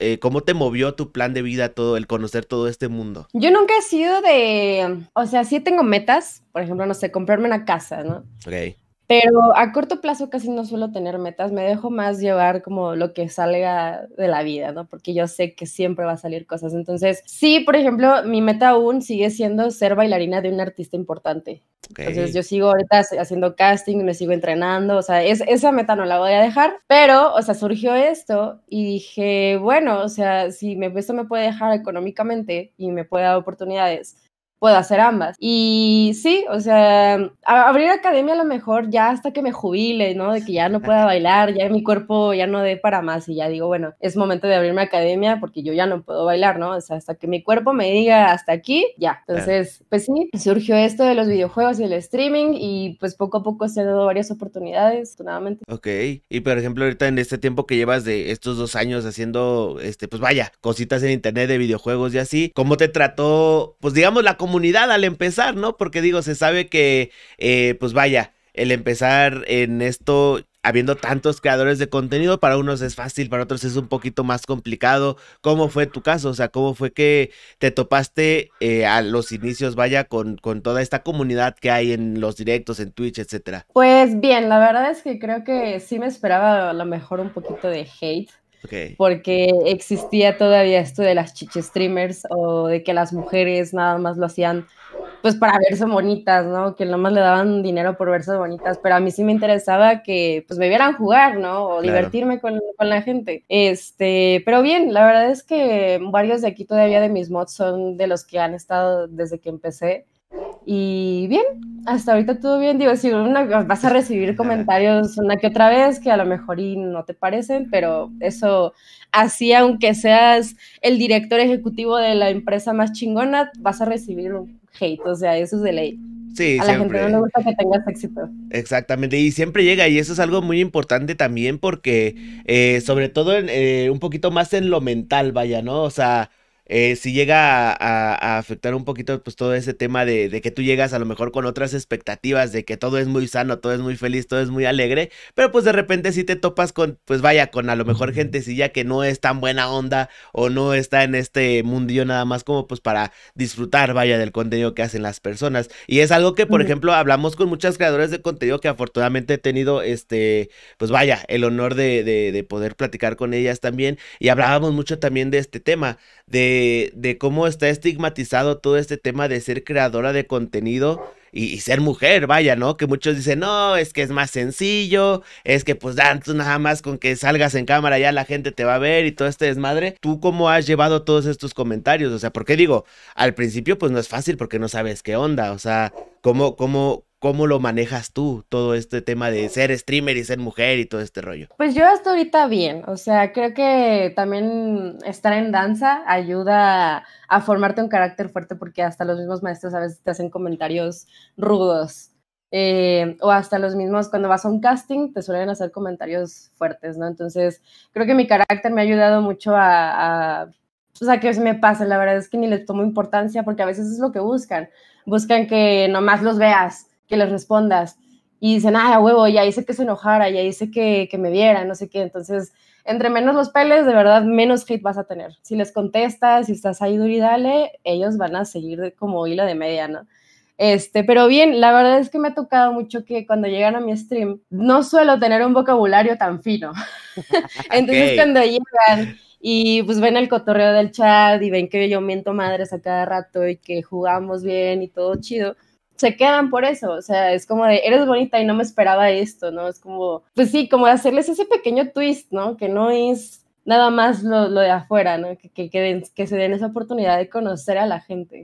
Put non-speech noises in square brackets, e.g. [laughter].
Eh, ¿cómo te movió tu plan de vida todo el conocer todo este mundo? Yo nunca he sido de, o sea, sí tengo metas, por ejemplo, no sé, comprarme una casa, ¿no? Ok. Pero a corto plazo casi no suelo tener metas, me dejo más llevar como lo que salga de la vida, ¿no? Porque yo sé que siempre va a salir cosas. Entonces, sí, por ejemplo, mi meta aún sigue siendo ser bailarina de un artista importante. Entonces, yo sigo ahorita haciendo casting, me sigo entrenando, o sea, esa meta no la voy a dejar, pero, o sea, surgió esto y dije, bueno, o sea, si me, esto me puede dejar económicamente y me puede dar oportunidades, puedo hacer ambas. Y sí, o sea, abrir academia a lo mejor ya hasta que me jubile, ¿no? De que ya no pueda bailar, ya mi cuerpo ya no dé para más y ya digo, bueno, es momento de abrirme academia porque yo ya no puedo bailar, ¿no? O sea, hasta que mi cuerpo me diga hasta aquí, ya. Entonces, pues sí, surgió esto de los videojuegos y el streaming y pues poco a poco se han dado varias oportunidades, Nuevamente Ok, y por ejemplo, ahorita en este tiempo que llevas de estos dos años haciendo, este, pues vaya, cositas en internet de videojuegos y así, ¿cómo te trató, pues digamos, la comunidad comunidad al empezar, ¿no? Porque digo, se sabe que, eh, pues vaya, el empezar en esto, habiendo tantos creadores de contenido, para unos es fácil, para otros es un poquito más complicado. ¿Cómo fue tu caso? O sea, ¿cómo fue que te topaste eh, a los inicios, vaya, con, con toda esta comunidad que hay en los directos, en Twitch, etcétera? Pues bien, la verdad es que creo que sí me esperaba a lo mejor un poquito de hate porque existía todavía esto de las chiche streamers o de que las mujeres nada más lo hacían pues para verse bonitas, ¿no? Que nada más le daban dinero por verse bonitas, pero a mí sí me interesaba que pues me vieran jugar, ¿no? O divertirme con, la gente. Este, pero bien, la verdad es que varios de aquí todavía de mis mods son de los que han estado desde que empecé. Y bien, hasta ahorita todo bien. Digo, si vas a recibir comentarios una que otra vez que a lo mejor y no te parecen, pero eso, así aunque seas el director ejecutivo de la empresa más chingona, vas a recibir un hate, o sea, eso es de ley. Sí, a la gente no le gusta que tengas éxito. Exactamente, y siempre llega, y eso es algo muy importante también porque, eh, sobre todo, eh, un poquito más en lo mental, vaya, ¿no? O sea, eh, si llega a, afectar un poquito pues todo ese tema de, que tú llegas a lo mejor con otras expectativas de que todo es muy sano, todo es muy feliz, todo es muy alegre, pero pues de repente si te topas con, pues vaya, con a lo mejor gentecilla que no es tan buena onda o no está en este mundillo nada más como pues para disfrutar, vaya, del contenido que hacen las personas. Y es algo que, por ejemplo, hablamos con muchas creadoras de contenido que afortunadamente he tenido, este, pues vaya, el honor de poder platicar con ellas también. Y hablábamos mucho también de este tema, de de, cómo está estigmatizado todo este tema de ser creadora de contenido y, ser mujer, vaya, ¿no? Que muchos dicen, no, es que es más sencillo, es que pues tú nada más con que salgas en cámara ya la gente te va a ver y todo este desmadre. ¿Tú cómo has llevado todos estos comentarios? O sea, porque digo, al principio pues no es fácil porque no sabes qué onda, o sea, ¿cómo, cómo, ¿Cómo lo manejas tú todo este tema de ser streamer y ser mujer y todo este rollo? Pues yo hasta ahorita bien, o sea, creo que también estar en danza ayuda a formarte un carácter fuerte porque hasta los mismos maestros a veces te hacen comentarios rudos. Eh, o hasta los mismos, cuando vas a un casting te suelen hacer comentarios fuertes, ¿no? Entonces, creo que mi carácter me ha ayudado mucho a, o sea, pues, que me pasa, la verdad es que ni les tomo importancia porque a veces es lo que buscan. Buscan que nomás los veas, que les respondas. Y dicen, ah, huevo, ya hice que se enojara, ya hice que, que me viera, no sé qué. Entonces, entre menos los peles, de verdad, menos hit vas a tener. Si les contestas, si estás ahí duro y dale, ellos van a seguir como hilo de media, ¿no? Este, pero bien, la verdad es que me ha tocado mucho que cuando llegan a mi stream, no suelo tener un vocabulario tan fino. [laughs] Entonces, cuando llegan y pues ven el cotorreo del chat y ven que yo miento madres a cada rato y que jugamos bien y todo chido, se quedan por eso, o sea, es como de, eres bonita y no me esperaba esto, ¿no? Es como, pues sí, como hacerles ese pequeño twist, ¿no? Que no es nada más lo, lo de afuera, ¿no? Que, que, que se den esa oportunidad de conocer a la gente.